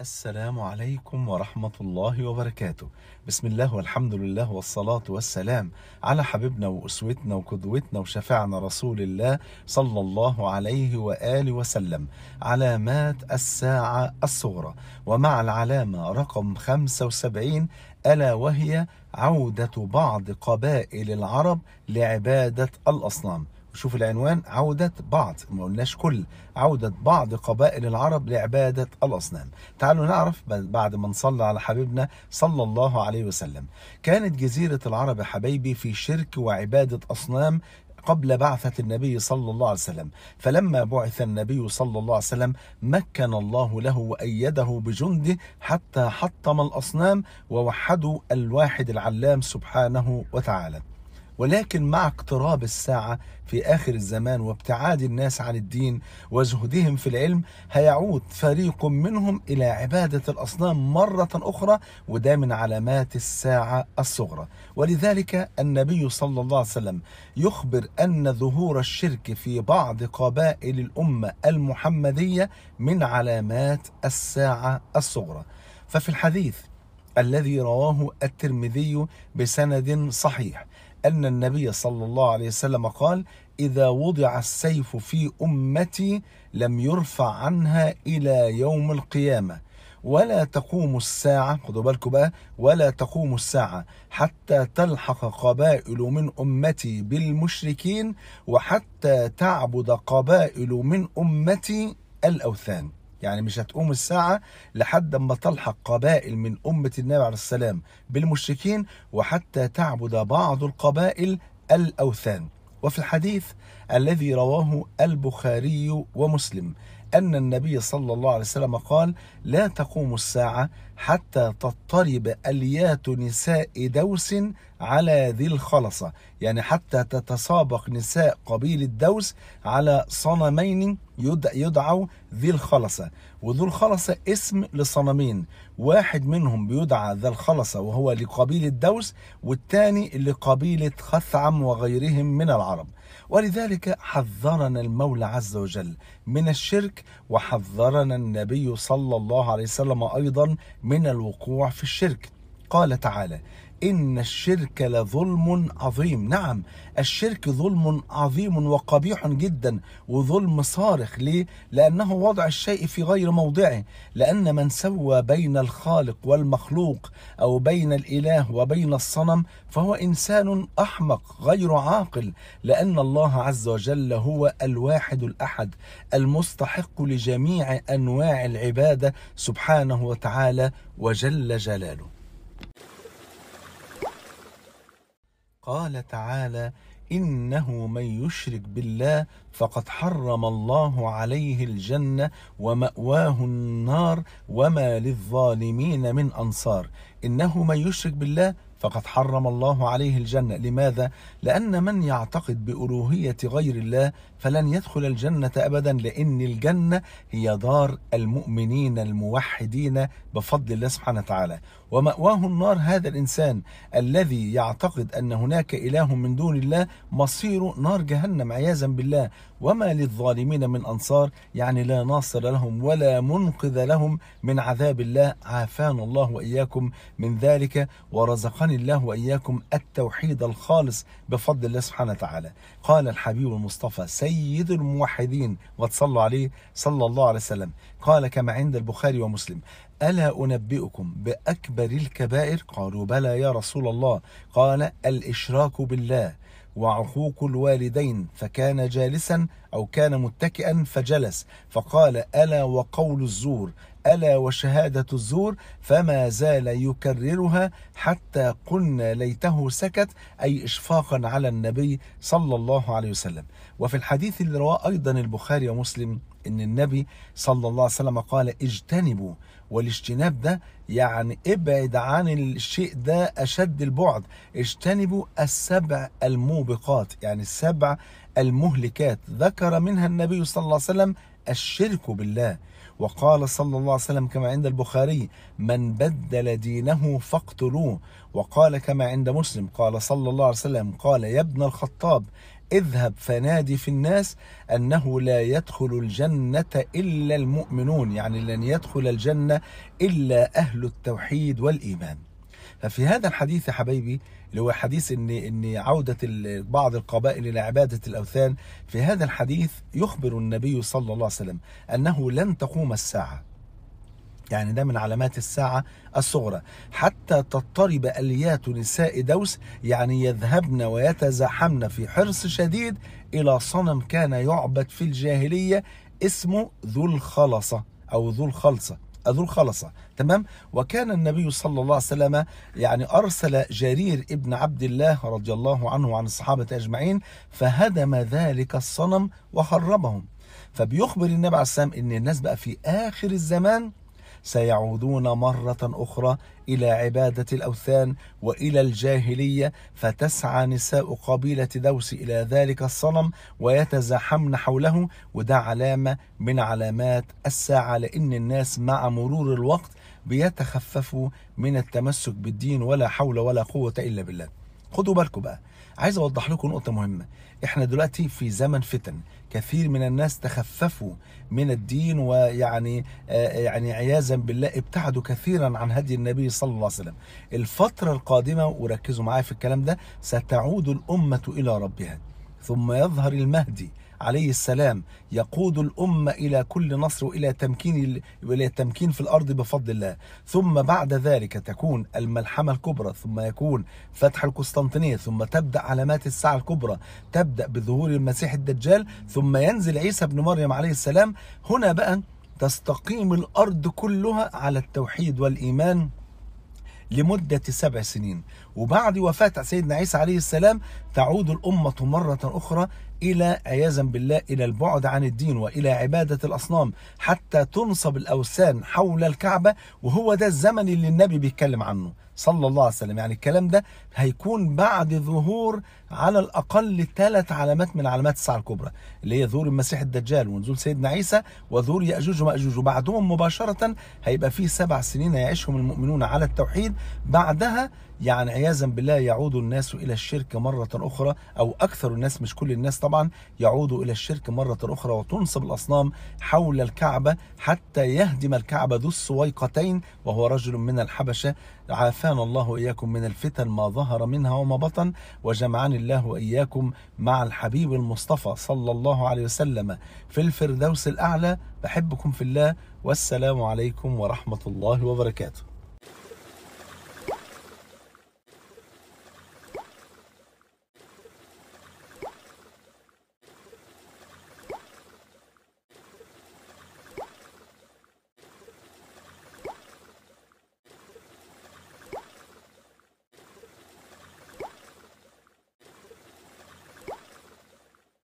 السلام عليكم ورحمة الله وبركاته بسم الله والحمد لله والصلاة والسلام على حبيبنا وأسوتنا وقدوتنا وشفعنا رسول الله صلى الله عليه وآله وسلم علامات الساعة الصغرى ومع العلامة رقم 75 ألا وهي عودة بعض قبائل العرب لعبادة الأصنام شوف العنوان عودة بعض ما قلناش كل عودة بعض قبائل العرب لعبادة الأصنام تعالوا نعرف بعد ما نصلي على حبيبنا صلى الله عليه وسلم كانت جزيرة العرب حبيبي حبايبي في شرك وعبادة أصنام قبل بعثة النبي صلى الله عليه وسلم فلما بعث النبي صلى الله عليه وسلم مكن الله له وأيده بجنده حتى حطم الأصنام ووحدوا الواحد العلام سبحانه وتعالى ولكن مع اقتراب الساعة في آخر الزمان وابتعاد الناس عن الدين وزهدهم في العلم هيعود فريق منهم إلى عبادة الأصنام مرة أخرى وده من علامات الساعة الصغرى ولذلك النبي صلى الله عليه وسلم يخبر أن ظهور الشرك في بعض قبائل الأمة المحمدية من علامات الساعة الصغرى ففي الحديث الذي رواه الترمذي بسند صحيح أن النبي صلى الله عليه وسلم قال إذا وضع السيف في أمتي لم يرفع عنها إلى يوم القيامة ولا تقوم الساعة خدوا بالكم بقى ولا تقوم الساعة حتى تلحق قبائل من أمتي بالمشركين وحتى تعبد قبائل من أمتي الأوثان يعني مش هتقوم الساعة لحد ما تلحق قبائل من أمة النبي عليه السلام بالمشركين وحتى تعبد بعض القبائل الأوثان وفي الحديث الذي رواه البخاري ومسلم أن النبي صلى الله عليه وسلم قال لا تقوم الساعة حتى تضطرب أليات نساء دوس على ذي الخلصة يعني حتى تتسابق نساء قبيلة دوس على صنمين يدعوا ذي الخلصة وذو الخلصة اسم لصنمين واحد منهم بيدعى ذا الخلصة وهو لقبيلة دوس والثاني لقبيلة خثعم وغيرهم من العرب ولذلك حذرنا المولى عز وجل من الشرك وحذرنا النبي صلى الله عليه وسلم أيضا من الوقوع في الشرك قال تعالى إن الشرك لظلم عظيم نعم الشرك ظلم عظيم وقبيح جدا وظلم صارخ ليه؟ لأنه وضع الشيء في غير موضعه لأن من سوى بين الخالق والمخلوق أو بين الإله وبين الصنم فهو إنسان أحمق غير عاقل لأن الله عز وجل هو الواحد الأحد المستحق لجميع أنواع العبادة سبحانه وتعالى وجل جلاله قال تعالى انه من يشرك بالله فقد حرم الله عليه الجنه وماواه النار وما للظالمين من انصار انه من يشرك بالله فقد حرم الله عليه الجنه لماذا لان من يعتقد بالوهيه غير الله فلن يدخل الجنة أبدا لأن الجنة هي دار المؤمنين الموحدين بفضل الله سبحانه وتعالى ومأواه النار هذا الإنسان الذي يعتقد أن هناك إله من دون الله مصيره نار جهنم عياذا بالله وما للظالمين من أنصار يعني لا ناصر لهم ولا منقذ لهم من عذاب الله عافانا الله وإياكم من ذلك ورزقني الله وإياكم التوحيد الخالص بفضل الله سبحانه وتعالى قال الحبيب المصطفى سيد الموحدين وتصلوا عليه صلى الله عليه وسلم قال كما عند البخاري ومسلم ألا أنبئكم بأكبر الكبائر قالوا بلى يا رسول الله قال الإشراك بالله وعقوق الوالدين فكان جالسا أو كان متكئا فجلس فقال ألا وقول الزور ألا وشهادة الزور فما زال يكررها حتى قلنا ليته سكت أي إشفاقا على النبي صلى الله عليه وسلم وفي الحديث اللي رواه أيضا البخاري ومسلم ان النبي صلى الله عليه وسلم قال اجتنبوا والاجتناب ده يعني ابعد عن الشيء ده اشد البعد اجتنبوا السبع الموبقات يعني السبع المهلكات ذكر منها النبي صلى الله عليه وسلم الشرك بالله وقال صلى الله عليه وسلم كما عند البخاري من بدل دينه فاقتلوه وقال كما عند مسلم قال صلى الله عليه وسلم قال يا ابن الخطاب اذهب فنادي في الناس انه لا يدخل الجنه الا المؤمنون يعني لن يدخل الجنه الا اهل التوحيد والايمان ففي هذا الحديث يا حبايبي اللي هو حديث ان ان عوده بعض القبائل الى عباده الاوثان في هذا الحديث يخبر النبي صلى الله عليه وسلم انه لن تقوم الساعه يعني ده من علامات الساعة الصغرى حتى تضطرب أليات نساء دوس يعني يذهبن ويتزاحمن في حرص شديد إلى صنم كان يعبد في الجاهلية اسمه ذو الخلصة أو ذو الخلصة أذو الخلصة تمام وكان النبي صلى الله عليه وسلم يعني أرسل جرير ابن عبد الله رضي الله عنه وعن الصحابة أجمعين فهدم ذلك الصنم وخربهم فبيخبر النبي عليه الصلاة والسلام ان الناس بقى في اخر الزمان سيعودون مرة أخرى إلى عبادة الأوثان وإلى الجاهلية فتسعى نساء قبيلة دوس إلى ذلك الصنم ويتزاحمن حوله وده علامة من علامات الساعة لأن الناس مع مرور الوقت بيتخففوا من التمسك بالدين ولا حول ولا قوة إلا بالله خدوا بالكم بقى عايز اوضح لكم نقطه مهمه احنا دلوقتي في زمن فتن كثير من الناس تخففوا من الدين ويعني آه، يعني عياذا بالله ابتعدوا كثيرا عن هدي النبي صلى الله عليه وسلم الفتره القادمه وركزوا معايا في الكلام ده ستعود الامه الى ربها ثم يظهر المهدي عليه السلام يقود الأمة إلى كل نصر وإلى تمكين وإلى التمكين في الأرض بفضل الله ثم بعد ذلك تكون الملحمة الكبرى ثم يكون فتح القسطنطينية ثم تبدأ علامات الساعة الكبرى تبدأ بظهور المسيح الدجال ثم ينزل عيسى بن مريم عليه السلام هنا بقى تستقيم الأرض كلها على التوحيد والإيمان لمدة سبع سنين وبعد وفاة سيدنا عيسى عليه السلام تعود الأمة مرة أخرى إلى عياذا بالله إلى البعد عن الدين وإلى عبادة الأصنام حتى تنصب الأوثان حول الكعبة وهو ده الزمن اللي النبي بيتكلم عنه صلى الله عليه وسلم يعني الكلام ده هيكون بعد ظهور على الأقل ثلاث علامات من علامات الساعة الكبرى اللي هي ظهور المسيح الدجال ونزول سيدنا عيسى وظهور يأجوج ومأجوج وبعدهم مباشرة هيبقى فيه سبع سنين يعيشهم المؤمنون على التوحيد بعدها يعني عياذا بالله يعود الناس إلى الشرك مرة أخرى أو أكثر الناس مش كل الناس طبعا يعودوا إلى الشرك مرة أخرى وتنصب الأصنام حول الكعبة حتى يهدم الكعبة ذو السويقتين وهو رجل من الحبشة عافانا الله إياكم من الفتن ما ظهر منها وما بطن وجمعني الله وإياكم مع الحبيب المصطفى صلى الله عليه وسلم في الفردوس الأعلى بحبكم في الله والسلام عليكم ورحمة الله وبركاته